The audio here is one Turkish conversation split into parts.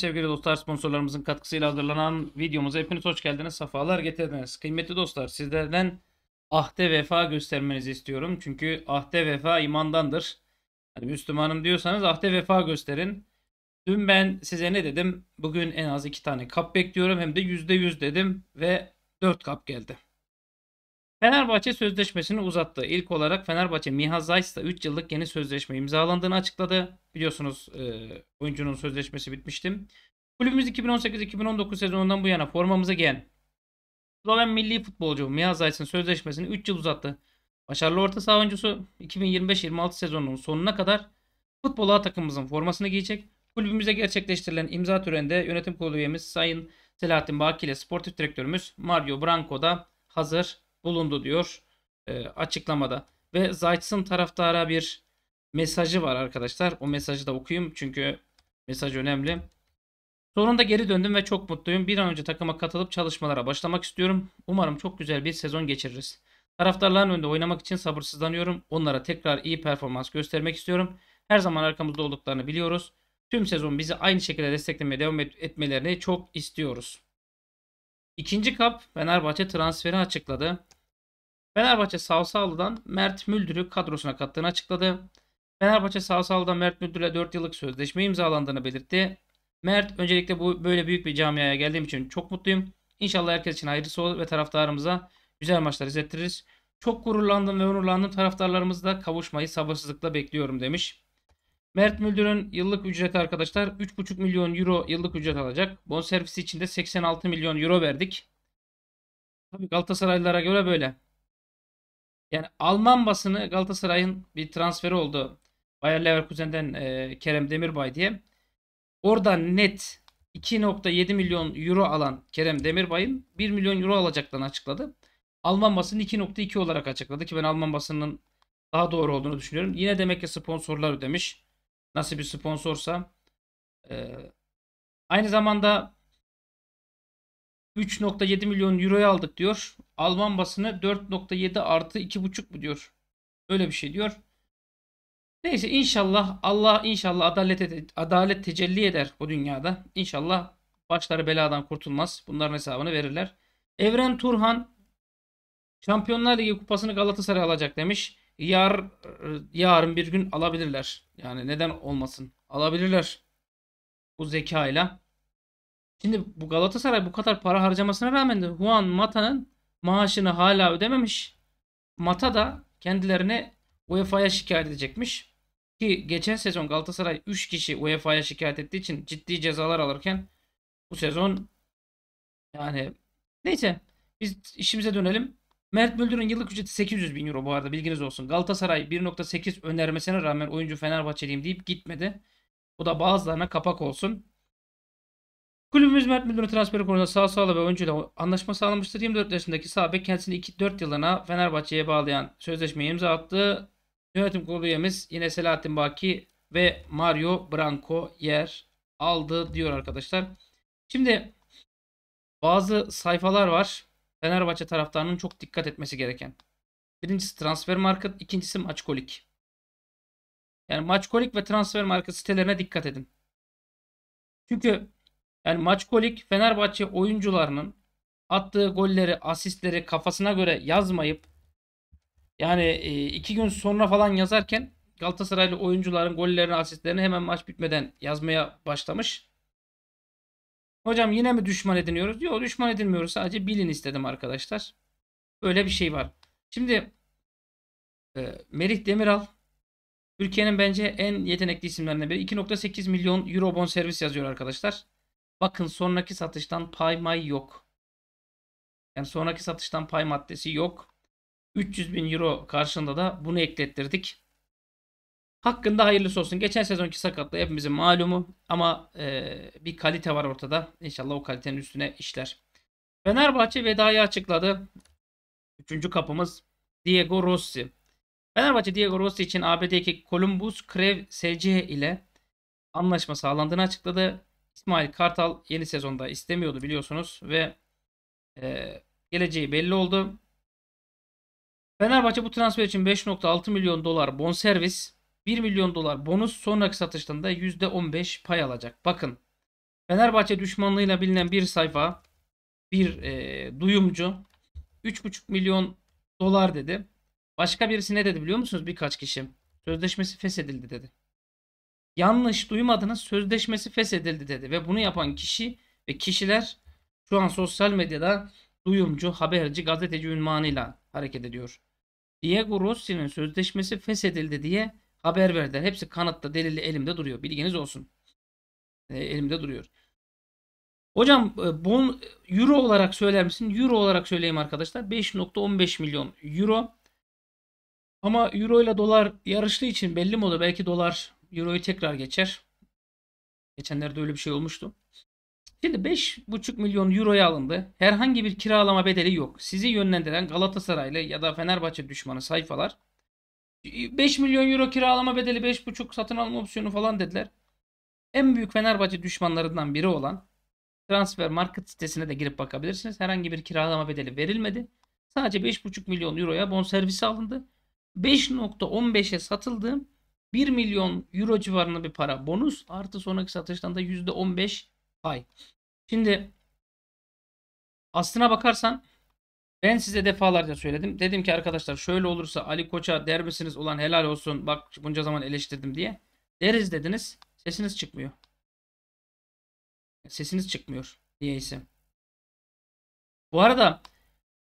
sevgili dostlar sponsorlarımızın katkısıyla hazırlanan videomuza hepiniz hoş geldiniz. Safalar getirdiniz. Kıymetli dostlar sizlerden ahde vefa göstermenizi istiyorum. Çünkü ahde vefa imandandır. Yani Müslümanım diyorsanız ahde vefa gösterin. Dün ben size ne dedim? Bugün en az iki tane kap bekliyorum. Hem de %100 dedim ve 4 kap geldi. Fenerbahçe sözleşmesini uzattı. İlk olarak Fenerbahçe Miha Zayt'la 3 yıllık yeni sözleşme imzalandığını açıkladı. Biliyorsunuz e, oyuncunun sözleşmesi bitmişti. Kulübümüz 2018-2019 sezonundan bu yana formamıza giyen Sloven milli futbolcu Miha Zayt'ın sözleşmesini 3 yıl uzattı. Başarılı orta saha oyuncusu 2025-26 sezonunun sonuna kadar futbola takımımızın formasını giyecek. Kulübümüze gerçekleştirilen imza töreninde yönetim kurulu üyemiz Sayın Selahattin Baki ile sportif direktörümüz Mario Branco da hazır bulundu diyor e, açıklamada. Ve Zayt'sın taraftara bir mesajı var arkadaşlar. O mesajı da okuyayım çünkü mesaj önemli. Sonunda geri döndüm ve çok mutluyum. Bir an önce takıma katılıp çalışmalara başlamak istiyorum. Umarım çok güzel bir sezon geçiririz. Taraftarların önünde oynamak için sabırsızlanıyorum. Onlara tekrar iyi performans göstermek istiyorum. Her zaman arkamızda olduklarını biliyoruz. Tüm sezon bizi aynı şekilde desteklemeye devam etmelerini çok istiyoruz. İkinci kap Fenerbahçe transferi açıkladı. Fenerbahçe Savsalı'dan Mert Müldür'ü kadrosuna kattığını açıkladı. Fenerbahçe Savsalı'dan Mert Müldür'le 4 yıllık sözleşme imzalandığını belirtti. Mert öncelikle bu böyle büyük bir camiaya geldiğim için çok mutluyum. İnşallah herkes için hayırlısı olur ve taraftarımıza güzel maçlar izlettiririz. Çok gururlandım ve onurlandım taraftarlarımızla kavuşmayı sabırsızlıkla bekliyorum demiş. Mert Müldür'ün yıllık ücreti arkadaşlar 3,5 milyon euro yıllık ücret alacak. Bonservisi için de 86 milyon euro verdik. Tabii Galatasaraylılara göre böyle. Yani Alman basını Galatasaray'ın bir transferi oldu. Bayer Leverkusen'den e, Kerem Demirbay diye. Orada net 2.7 milyon euro alan Kerem Demirbay'ın 1 milyon euro alacaklarını açıkladı. Alman basını 2.2 olarak açıkladı ki ben Alman basının daha doğru olduğunu düşünüyorum. Yine demek ki sponsorlar ödemiş. Nasıl bir sponsorsa. Ee, aynı zamanda 3.7 milyon euroya aldık diyor. Alman basını 4.7 artı 2.5 mu diyor. Öyle bir şey diyor. Neyse inşallah Allah inşallah adalet, adalet tecelli eder bu dünyada. İnşallah başları beladan kurtulmaz. Bunların hesabını verirler. Evren Turhan Şampiyonlar Ligi kupasını Galatasaray alacak demiş. Yar, yarın bir gün alabilirler. Yani neden olmasın? Alabilirler. Bu zekayla. Şimdi bu Galatasaray bu kadar para harcamasına rağmen de Juan Mata'nın maaşını hala ödememiş. Mata da kendilerine UEFA'ya şikayet edecekmiş. Ki geçen sezon Galatasaray 3 kişi UEFA'ya şikayet ettiği için ciddi cezalar alırken bu sezon yani neyse biz işimize dönelim. Mert Müldür'ün yıllık ücreti 800 bin euro bu arada bilginiz olsun. Galatasaray 1.8 önermesine rağmen oyuncu Fenerbahçeliyim deyip gitmedi. Bu da bazılarına kapak olsun. Kulübümüz Mert Müldür'ün transferi konusunda sağ sağla ve oyuncuyla anlaşma sağlamıştır. 24 yaşındaki Sabek kendisini 2-4 yılına Fenerbahçe'ye bağlayan sözleşmeyi imza attı. Yönetim kurulu üyemiz yine Selahattin Baki ve Mario Branco yer aldı diyor arkadaşlar. Şimdi bazı sayfalar var. Fenerbahçe taraftarının çok dikkat etmesi gereken. Birincisi Transfer Market, ikincisi Maçkolik. Yani Maçkolik ve Transfer Market sitelerine dikkat edin. Çünkü yani Maçkolik Fenerbahçe oyuncularının attığı golleri, asistleri kafasına göre yazmayıp yani e, iki gün sonra falan yazarken Galatasaraylı oyuncuların gollerini, asistlerini hemen maç bitmeden yazmaya başlamış. Hocam yine mi düşman ediniyoruz? Yok düşman edinmiyoruz. Sadece bilin istedim arkadaşlar. Böyle bir şey var. Şimdi e, Merih Demiral Türkiye'nin bence en yetenekli isimlerinden biri. 2.8 milyon euro bon servis yazıyor arkadaşlar. Bakın sonraki satıştan pay may yok. Yani sonraki satıştan pay maddesi yok. 300 bin euro karşılığında da bunu eklettirdik. Hakkında hayırlısı olsun. Geçen sezonki sakatlığı hepimizin malumu ama e, bir kalite var ortada. İnşallah o kalitenin üstüne işler. Fenerbahçe vedayı açıkladı. Üçüncü kapımız Diego Rossi. Fenerbahçe Diego Rossi için ABD'deki Columbus Crew SC ile anlaşma sağlandığını açıkladı. İsmail Kartal yeni sezonda istemiyordu biliyorsunuz ve e, geleceği belli oldu. Fenerbahçe bu transfer için 5.6 milyon dolar bonservis, 1 milyon dolar bonus sonraki satışlarında %15 pay alacak. Bakın Fenerbahçe düşmanlığıyla bilinen bir sayfa, bir e, duyumcu 3.5 milyon dolar dedi. Başka birisi ne dedi biliyor musunuz birkaç kişi? Sözleşmesi feshedildi dedi yanlış duymadınız sözleşmesi feshedildi dedi ve bunu yapan kişi ve kişiler şu an sosyal medyada duyumcu, haberci, gazeteci ünvanıyla hareket ediyor. Diego Rossi'nin sözleşmesi feshedildi diye haber verdi. Hepsi kanıtta, delili elimde duruyor. Bilginiz olsun. E, elimde duruyor. Hocam e, bon, euro olarak söyler misin? Euro olarak söyleyeyim arkadaşlar. 5.15 milyon euro. Ama euro ile dolar yarıştığı için belli mi olur? Belki dolar Euro'yu tekrar geçer. Geçenlerde öyle bir şey olmuştu. Şimdi 5,5 milyon euroya alındı. Herhangi bir kiralama bedeli yok. Sizi yönlendiren Galatasaraylı ya da Fenerbahçe düşmanı sayfalar 5 milyon euro kiralama bedeli 5,5 satın alma opsiyonu falan dediler. En büyük Fenerbahçe düşmanlarından biri olan transfer market sitesine de girip bakabilirsiniz. Herhangi bir kiralama bedeli verilmedi. Sadece 5,5 milyon euroya bonservisi alındı. 5.15'e satıldı. 1 milyon euro civarında bir para bonus artı sonraki satıştan da %15 pay. Şimdi aslına bakarsan ben size defalarca söyledim. Dedim ki arkadaşlar şöyle olursa Ali Koç'a derbisiniz olan helal olsun. Bak bunca zaman eleştirdim diye. Deriz dediniz. Sesiniz çıkmıyor. Sesiniz çıkmıyor. Niyeyse. Bu arada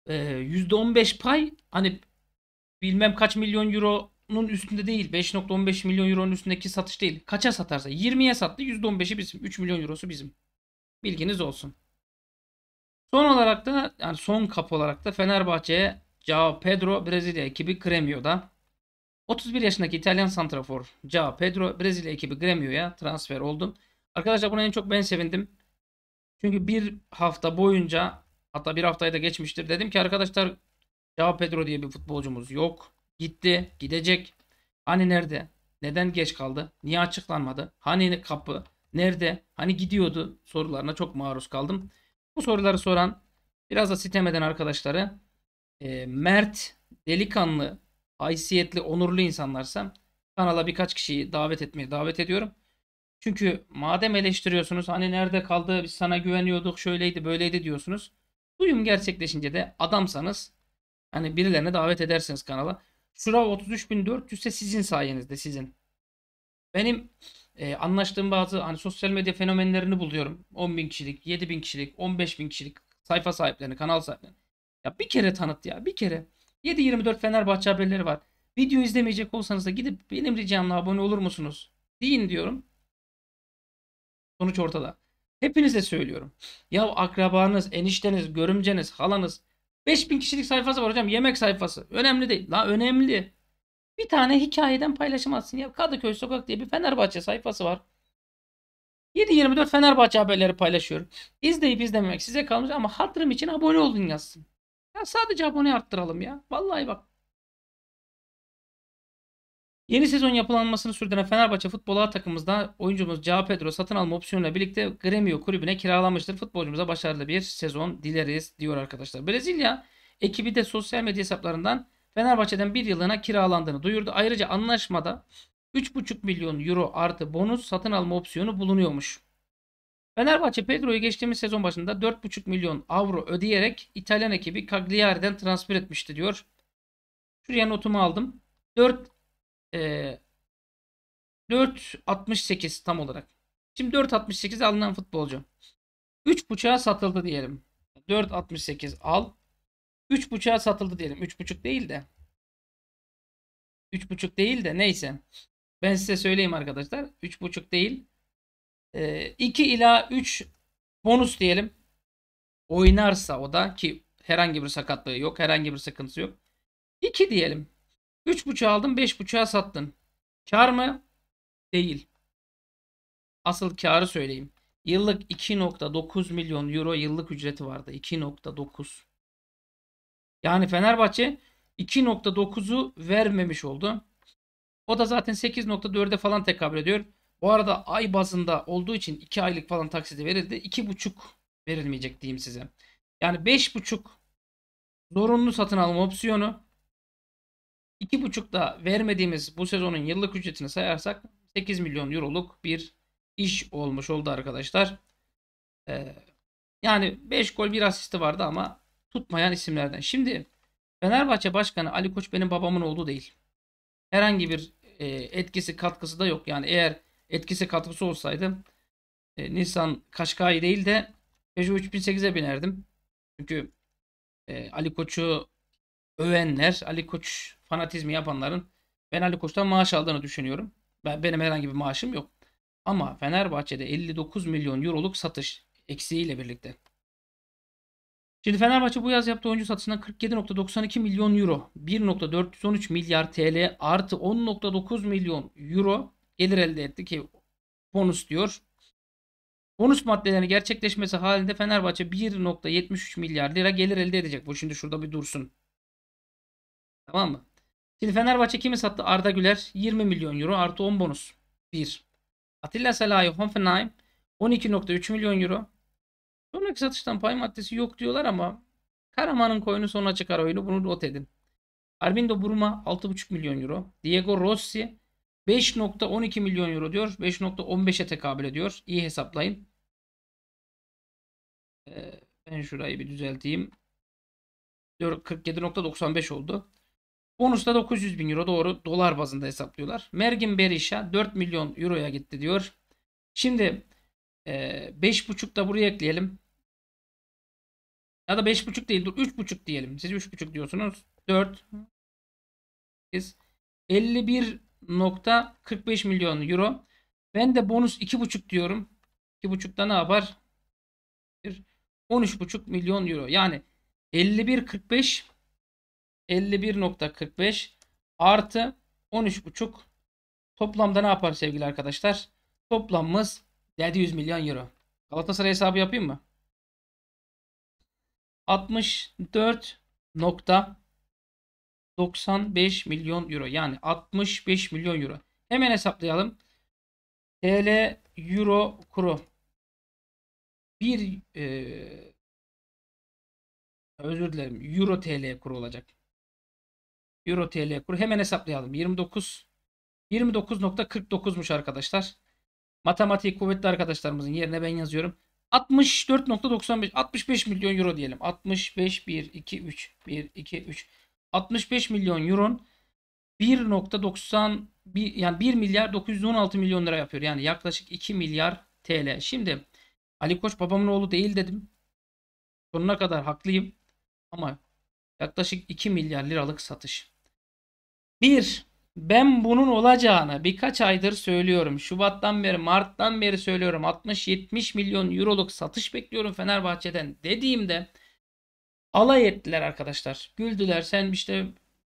%15 pay hani bilmem kaç milyon euro bunun üstünde değil. 5.15 milyon euronun üstündeki satış değil. Kaça satarsa. 20'ye sattı. %15'i bizim. 3 milyon eurosu bizim. Bilginiz olsun. Son olarak da yani son kap olarak da Fenerbahçe'ye Cao Pedro Brezilya ekibi Gremio'da. 31 yaşındaki İtalyan santrafor Cao Pedro Brezilya ekibi Gremio'ya transfer oldum. Arkadaşlar buna en çok ben sevindim. Çünkü bir hafta boyunca hatta bir haftayı da geçmiştir. Dedim ki arkadaşlar Cao Pedro diye bir futbolcumuz yok. Gitti. Gidecek. Hani nerede? Neden geç kaldı? Niye açıklanmadı? Hani kapı? Nerede? Hani gidiyordu? Sorularına çok maruz kaldım. Bu soruları soran biraz da sitem eden arkadaşları e, mert, delikanlı, haysiyetli, onurlu insanlarsa kanala birkaç kişiyi davet etmeye davet ediyorum. Çünkü madem eleştiriyorsunuz hani nerede kaldı biz sana güveniyorduk şöyleydi böyleydi diyorsunuz. Duyum gerçekleşince de adamsanız hani birilerine davet edersiniz kanala. Şura 33.400 ise sizin sayenizde sizin. Benim e, anlaştığım bazı hani sosyal medya fenomenlerini buluyorum. 10.000 kişilik, 7.000 kişilik, 15.000 kişilik sayfa sahiplerini, kanal sahiplerini. Ya bir kere tanıt ya bir kere. 7.24 Fenerbahçe haberleri var. Video izlemeyecek olsanız da gidip benim ricamla abone olur musunuz? Deyin diyorum. Sonuç ortada. Hepinize söylüyorum. Ya akrabanız, enişteniz, görümceniz, halanız 5000 kişilik sayfası var hocam. Yemek sayfası. Önemli değil. La önemli. Bir tane hikayeden paylaşamazsın Ya Kadıköy Sokak diye bir Fenerbahçe sayfası var. 7-24 Fenerbahçe haberleri paylaşıyorum. İzleyip izlememek size kalmış ama hatırım için abone olun yazsın. Ya sadece abone arttıralım ya. Vallahi bak Yeni sezon yapılanmasını sürdüren Fenerbahçe Futbol A takımımızda oyuncumuz Cao Pedro satın alma opsiyonuyla birlikte Gremio kulübüne kiralamıştır. Futbolcumuza başarılı bir sezon dileriz diyor arkadaşlar. Brezilya ekibi de sosyal medya hesaplarından Fenerbahçe'den bir yılına kiralandığını duyurdu. Ayrıca anlaşmada 3,5 milyon euro artı bonus satın alma opsiyonu bulunuyormuş. Fenerbahçe Pedro'yu geçtiğimiz sezon başında 4,5 milyon avro ödeyerek İtalyan ekibi Cagliari'den transfer etmişti diyor. Şuraya notumu aldım. 4 e, ee, 4.68 tam olarak. Şimdi 4.68 alınan futbolcu. 3.5'a satıldı diyelim. 4.68 al. 3.5'a satıldı diyelim. 3.5 değil de. 3.5 değil de neyse. Ben size söyleyeyim arkadaşlar. 3.5 değil. E, ee, 2 ila 3 bonus diyelim. Oynarsa o da ki herhangi bir sakatlığı yok. Herhangi bir sıkıntısı yok. 2 diyelim. 3.5'a aldın 5.5'a sattın. Kar mı? Değil. Asıl karı söyleyeyim. Yıllık 2.9 milyon euro yıllık ücreti vardı. 2.9. Yani Fenerbahçe 2.9'u vermemiş oldu. O da zaten 8.4'e falan tekabül ediyor. Bu arada ay bazında olduğu için 2 aylık falan taksidi verildi. 2.5 verilmeyecek diyeyim size. Yani 5.5 zorunlu satın alma opsiyonu 2,5'da vermediğimiz bu sezonun yıllık ücretini sayarsak 8 milyon euroluk bir iş olmuş oldu arkadaşlar. Ee, yani 5 gol 1 asisti vardı ama tutmayan isimlerden. Şimdi Fenerbahçe Başkanı Ali Koç benim babamın oğlu değil. Herhangi bir e, etkisi katkısı da yok. Yani eğer etkisi katkısı olsaydı e, Nisan Kaşkai değil de Peugeot 3008'e binerdim. Çünkü e, Ali Koç'u övenler, Ali Koç fanatizmi yapanların ben Ali Koç'tan maaş aldığını düşünüyorum. Ben, benim herhangi bir maaşım yok. Ama Fenerbahçe'de 59 milyon euroluk satış eksiğiyle birlikte. Şimdi Fenerbahçe bu yaz yaptığı oyuncu satışından 47.92 milyon euro, 1.413 milyar TL artı 10.9 milyon euro gelir elde etti ki bonus diyor. Bonus maddelerinin gerçekleşmesi halinde Fenerbahçe 1.73 milyar lira gelir elde edecek. Bu şimdi şurada bir dursun. Tamam mı? Şimdi Fenerbahçe kimi sattı? Arda Güler 20 milyon euro artı 10 bonus. 1. Atilla Salahi Hoffenheim 12.3 milyon euro. Sonraki satıştan pay maddesi yok diyorlar ama Karaman'ın koyunu sona çıkar oyunu bunu not edin. Armindo Burma 6.5 milyon euro. Diego Rossi 5.12 milyon euro diyor. 5.15'e tekabül ediyor. İyi hesaplayın. Ee, ben şurayı bir düzelteyim. 47.95 oldu. Bonus da 900 bin euro doğru dolar bazında hesaplıyorlar. Mergin Berisha 4 milyon euroya gitti diyor. Şimdi 5.5 e, da buraya ekleyelim. Ya da 5.5 değil dur 3.5 diyelim. Siz 3.5 diyorsunuz. 4 8 51.45 milyon euro. Ben de bonus 2.5 diyorum. 2.5'da ne yapar? 13.5 milyon euro. Yani 51.45 51.45 artı 13.5 toplamda ne yapar sevgili arkadaşlar? Toplamımız 700 milyon euro. Galatasaray hesabı yapayım mı? 64.95 milyon euro. Yani 65 milyon euro. Hemen hesaplayalım. TL euro kuru. Bir e, özür dilerim. Euro TL kuru olacak. Euro TL kuru hemen hesaplayalım. 29 29.49'muş arkadaşlar. Matematik kuvvetli arkadaşlarımızın yerine ben yazıyorum. 64.95 65 milyon euro diyelim. 65 1 2 3 1 2 3 65 milyon euro 1.90 yani 1 milyar 916 milyon lira yapıyor. Yani yaklaşık 2 milyar TL. Şimdi Ali Koç babamın oğlu değil dedim. Sonuna kadar haklıyım. Ama yaklaşık 2 milyar liralık satış. Bir, ben bunun olacağını birkaç aydır söylüyorum. Şubat'tan beri, Mart'tan beri söylüyorum. 60-70 milyon euroluk satış bekliyorum Fenerbahçe'den dediğimde alay ettiler arkadaşlar. Güldüler sen işte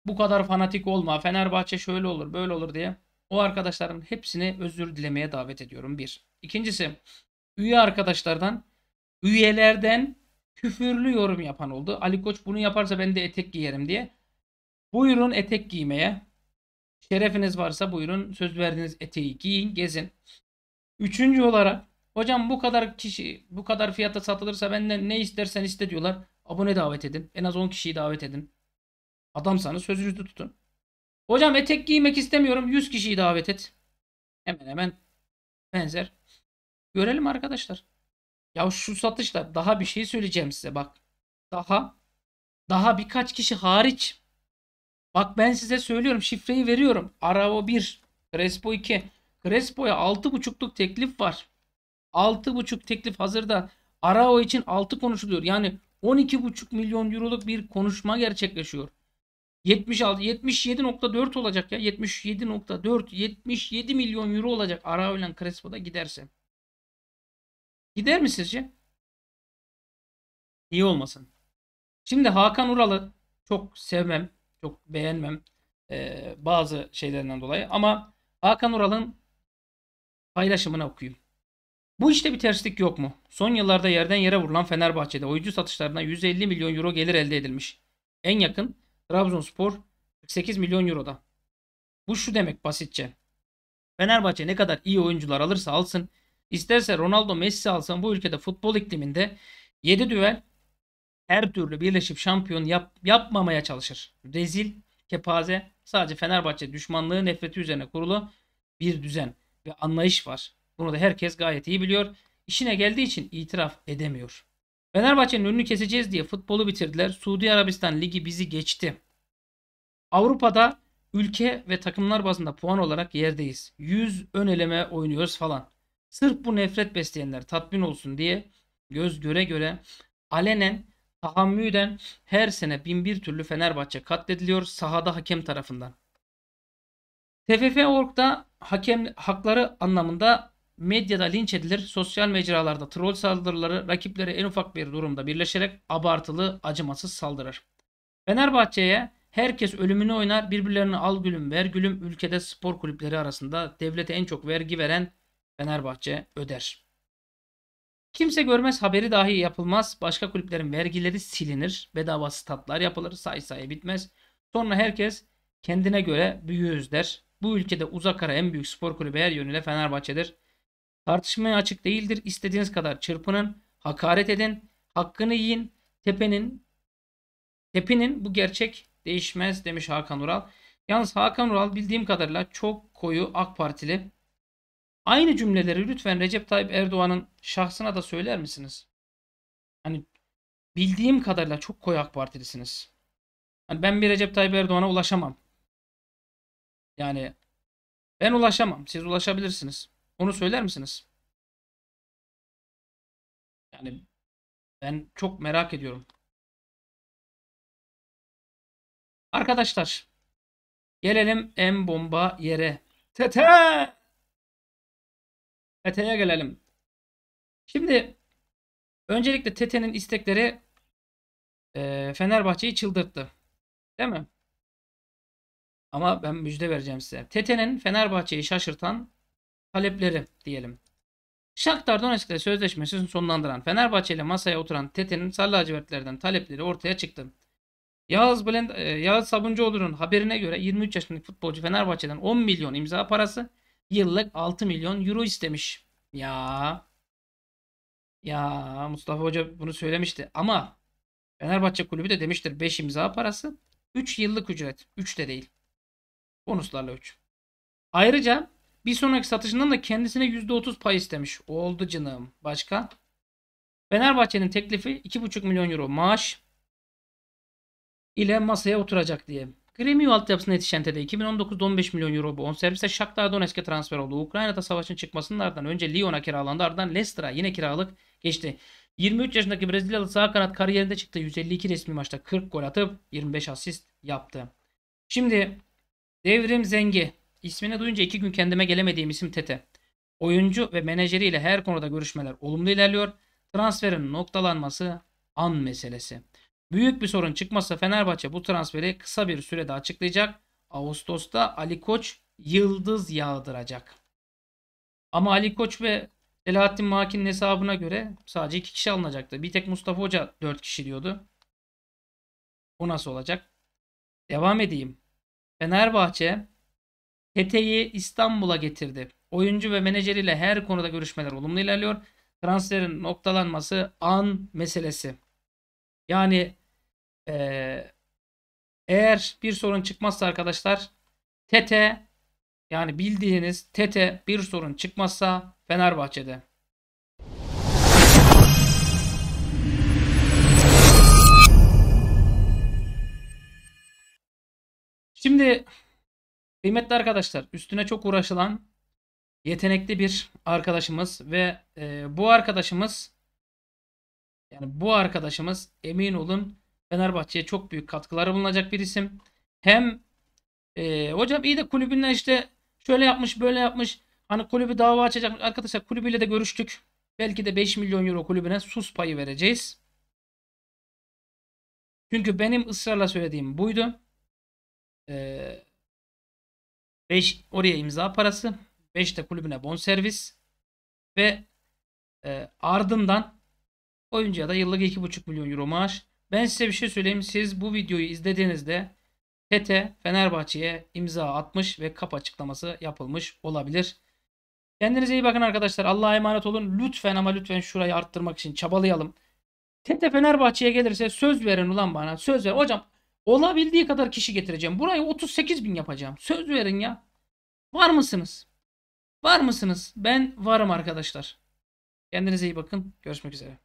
bu kadar fanatik olma. Fenerbahçe şöyle olur, böyle olur diye. O arkadaşların hepsini özür dilemeye davet ediyorum. Bir. İkincisi, üye arkadaşlardan, üyelerden küfürlü yorum yapan oldu. Ali Koç bunu yaparsa ben de etek giyerim diye. Buyurun etek giymeye. Şerefiniz varsa buyurun söz verdiğiniz eteği giyin, gezin. Üçüncü olarak hocam bu kadar kişi bu kadar fiyata satılırsa benden ne istersen iste diyorlar. Abone davet edin. En az 10 kişiyi davet edin. Adamsanız sözünüzü tutun. Hocam etek giymek istemiyorum. 100 kişiyi davet et. Hemen hemen benzer. Görelim arkadaşlar. Ya şu satışlar daha bir şey söyleyeceğim size bak. Daha daha birkaç kişi hariç Bak ben size söylüyorum şifreyi veriyorum. Arao 1, Crespo 2. Crespo'ya 6.5'luk teklif var. 6.5 teklif hazırda. Arao için 6 konuşuluyor. Yani 12.5 milyon euroluk bir konuşma gerçekleşiyor. 76 77.4 olacak ya. 77.4 77 milyon euro olacak Arao ile Crespo'da giderse. Gider mi sizce? İyi olmasın. Şimdi Hakan Ural'ı çok sevmem. Çok beğenmem e, bazı şeylerinden dolayı. Ama Hakan Ural'ın paylaşımını okuyayım. Bu işte bir terslik yok mu? Son yıllarda yerden yere vurulan Fenerbahçe'de oyuncu satışlarına 150 milyon euro gelir elde edilmiş. En yakın Trabzonspor 48 milyon euroda. Bu şu demek basitçe. Fenerbahçe ne kadar iyi oyuncular alırsa alsın, isterse Ronaldo Messi alsın bu ülkede futbol ikliminde 7 düvel her türlü birleşip şampiyon yap, yapmamaya çalışır. Rezil, kepaze, sadece Fenerbahçe düşmanlığı nefreti üzerine kurulu bir düzen ve anlayış var. Bunu da herkes gayet iyi biliyor. İşine geldiği için itiraf edemiyor. Fenerbahçe'nin önünü keseceğiz diye futbolu bitirdiler. Suudi Arabistan ligi bizi geçti. Avrupa'da ülke ve takımlar bazında puan olarak yerdeyiz. 100 ön eleme oynuyoruz falan. Sırf bu nefret besleyenler tatmin olsun diye göz göre göre alenen tahammüden her sene bin bir türlü Fenerbahçe katlediliyor sahada hakem tarafından. TFF Org'da hakem hakları anlamında medyada linç edilir, sosyal mecralarda troll saldırıları rakiplere en ufak bir durumda birleşerek abartılı, acımasız saldırır. Fenerbahçe'ye herkes ölümünü oynar, birbirlerini al gülüm ver gülüm ülkede spor kulüpleri arasında devlete en çok vergi veren Fenerbahçe öder. Kimse görmez haberi dahi yapılmaz. Başka kulüplerin vergileri silinir. Bedava statlar yapılır. Say say bitmez. Sonra herkes kendine göre büyüğüz der. Bu ülkede uzak ara en büyük spor kulübü her yönüyle Fenerbahçe'dir. Tartışmaya açık değildir. İstediğiniz kadar çırpının, hakaret edin, hakkını yiyin. Tepenin tepinin bu gerçek değişmez demiş Hakan Ural. Yalnız Hakan Ural bildiğim kadarıyla çok koyu AK Partili. Aynı cümleleri lütfen Recep Tayyip Erdoğan'ın şahsına da söyler misiniz? Hani bildiğim kadarıyla çok koyu AK Partilisiniz. Yani ben bir Recep Tayyip Erdoğan'a ulaşamam. Yani ben ulaşamam. Siz ulaşabilirsiniz. Onu söyler misiniz? Yani ben çok merak ediyorum. Arkadaşlar gelelim en bomba yere. Tete! TT'ye gelelim. Şimdi öncelikle TT'nin istekleri e, Fenerbahçe'yi çıldırttı. Değil mi? Ama ben müjde vereceğim size. TT'nin Fenerbahçe'yi şaşırtan talepleri diyelim. Shakhtar Donetsk'le sözleşmesini sonlandıran Fenerbahçe ile masaya oturan TT'nin sarı lacivertlerden talepleri ortaya çıktı. Yağız, Blend, e, Yağız Sabuncuoğlu'nun haberine göre 23 yaşındaki futbolcu Fenerbahçe'den 10 milyon imza parası yıllık 6 milyon euro istemiş. Ya. Ya Mustafa Hoca bunu söylemişti ama Fenerbahçe kulübü de demiştir 5 imza parası 3 yıllık ücret. 3 de değil. Bonuslarla 3. Ayrıca bir sonraki satışından da kendisine %30 pay istemiş. Oldu canım. Başka? Fenerbahçe'nin teklifi 2,5 milyon euro maaş ile masaya oturacak diye. Gremio altyapısına yetişen Tede 2019'da 15 milyon euro bu. On servise Shakhtar Donetsk'e transfer oldu. Ukrayna'da savaşın çıkmasının ardından önce Lyon'a kiralandı ardından Leicester'a yine kiralık geçti. 23 yaşındaki Brezilyalı sağ kanat kariyerinde çıktı. 152 resmi maçta 40 gol atıp 25 asist yaptı. Şimdi Devrim Zengi. İsmini duyunca iki gün kendime gelemediğim isim Tete. Oyuncu ve menajeriyle her konuda görüşmeler olumlu ilerliyor. Transferin noktalanması an meselesi. Büyük bir sorun çıkmasa Fenerbahçe bu transferi kısa bir sürede açıklayacak. Ağustos'ta Ali Koç yıldız yağdıracak. Ama Ali Koç ve Selahattin Makin'in hesabına göre sadece iki kişi alınacaktı. Bir tek Mustafa Hoca dört kişi diyordu. Bu nasıl olacak? Devam edeyim. Fenerbahçe Tete'yi İstanbul'a getirdi. Oyuncu ve menajeriyle her konuda görüşmeler olumlu ilerliyor. Transferin noktalanması an meselesi. Yani e, eğer bir sorun çıkmazsa arkadaşlar Tete yani bildiğiniz Tete bir sorun çıkmazsa Fenerbahçe'de. Şimdi kıymetli arkadaşlar üstüne çok uğraşılan yetenekli bir arkadaşımız ve e, bu arkadaşımız yani bu arkadaşımız emin olun Fenerbahçe'ye çok büyük katkıları bulunacak bir isim. Hem e, hocam iyi de kulübünden işte şöyle yapmış böyle yapmış. Hani kulübü dava açacak. Arkadaşlar kulübüyle de görüştük. Belki de 5 milyon euro kulübüne sus payı vereceğiz. Çünkü benim ısrarla söylediğim buydu. Ee, 5 oraya imza parası. 5 de kulübüne bonservis. Ve e, ardından Oyuncuya da yıllık 2,5 milyon euro maaş. Ben size bir şey söyleyeyim. Siz bu videoyu izlediğinizde Tete Fenerbahçe'ye imza atmış ve kap açıklaması yapılmış olabilir. Kendinize iyi bakın arkadaşlar. Allah'a emanet olun. Lütfen ama lütfen şurayı arttırmak için çabalayalım. Tete Fenerbahçe'ye gelirse söz verin ulan bana. Söz ver. Hocam olabildiği kadar kişi getireceğim. Burayı 38 bin yapacağım. Söz verin ya. Var mısınız? Var mısınız? Ben varım arkadaşlar. Kendinize iyi bakın. Görüşmek üzere.